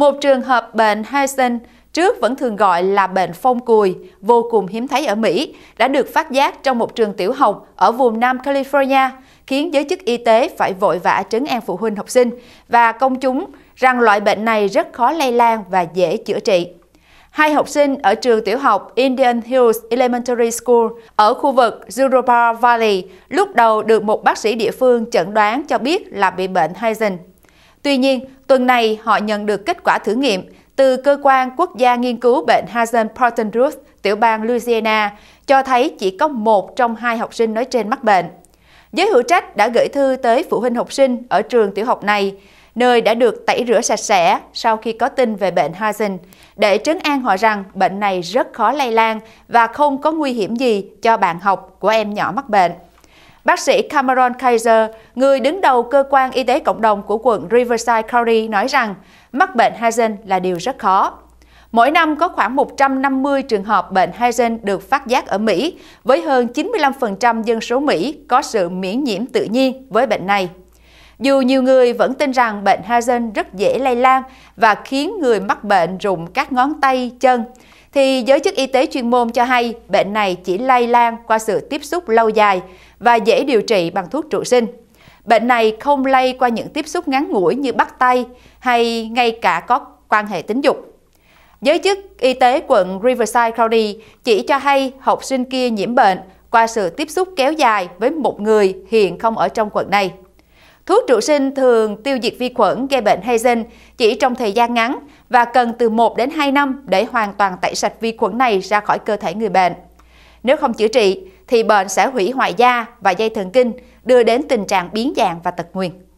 Một trường hợp bệnh Hansen trước vẫn thường gọi là bệnh phong cùi, vô cùng hiếm thấy ở Mỹ, đã được phát giác trong một trường tiểu học ở vùng Nam California, khiến giới chức y tế phải vội vã trấn an phụ huynh học sinh và công chúng rằng loại bệnh này rất khó lây lan và dễ chữa trị. Hai học sinh ở trường tiểu học Indian Hills Elementary School ở khu vực Europa Valley lúc đầu được một bác sĩ địa phương chẩn đoán cho biết là bị bệnh Hansen. Tuy nhiên, tuần này họ nhận được kết quả thử nghiệm từ Cơ quan Quốc gia Nghiên cứu Bệnh Hazen-Portenruth, tiểu bang Louisiana, cho thấy chỉ có một trong hai học sinh nói trên mắc bệnh. Giới hữu trách đã gửi thư tới phụ huynh học sinh ở trường tiểu học này, nơi đã được tẩy rửa sạch sẽ sau khi có tin về bệnh Hazen, để trấn an họ rằng bệnh này rất khó lây lan và không có nguy hiểm gì cho bạn học của em nhỏ mắc bệnh. Bác sĩ Cameron Kaiser, người đứng đầu cơ quan y tế cộng đồng của quận Riverside County nói rằng mắc bệnh Hazen là điều rất khó. Mỗi năm có khoảng 150 trường hợp bệnh Hazen được phát giác ở Mỹ, với hơn 95% dân số Mỹ có sự miễn nhiễm tự nhiên với bệnh này. Dù nhiều người vẫn tin rằng bệnh Hazen rất dễ lây lan và khiến người mắc bệnh rụng các ngón tay, chân, thì giới chức y tế chuyên môn cho hay bệnh này chỉ lây lan qua sự tiếp xúc lâu dài và dễ điều trị bằng thuốc trụ sinh. Bệnh này không lây qua những tiếp xúc ngắn ngủi như bắt tay hay ngay cả có quan hệ tình dục. Giới chức y tế quận Riverside County chỉ cho hay học sinh kia nhiễm bệnh qua sự tiếp xúc kéo dài với một người hiện không ở trong quận này. Thuốc trụ sinh thường tiêu diệt vi khuẩn gây bệnh Hansen chỉ trong thời gian ngắn và cần từ 1 đến 2 năm để hoàn toàn tẩy sạch vi khuẩn này ra khỏi cơ thể người bệnh. Nếu không chữa trị thì bệnh sẽ hủy hoại da và dây thần kinh, đưa đến tình trạng biến dạng và tật nguyền.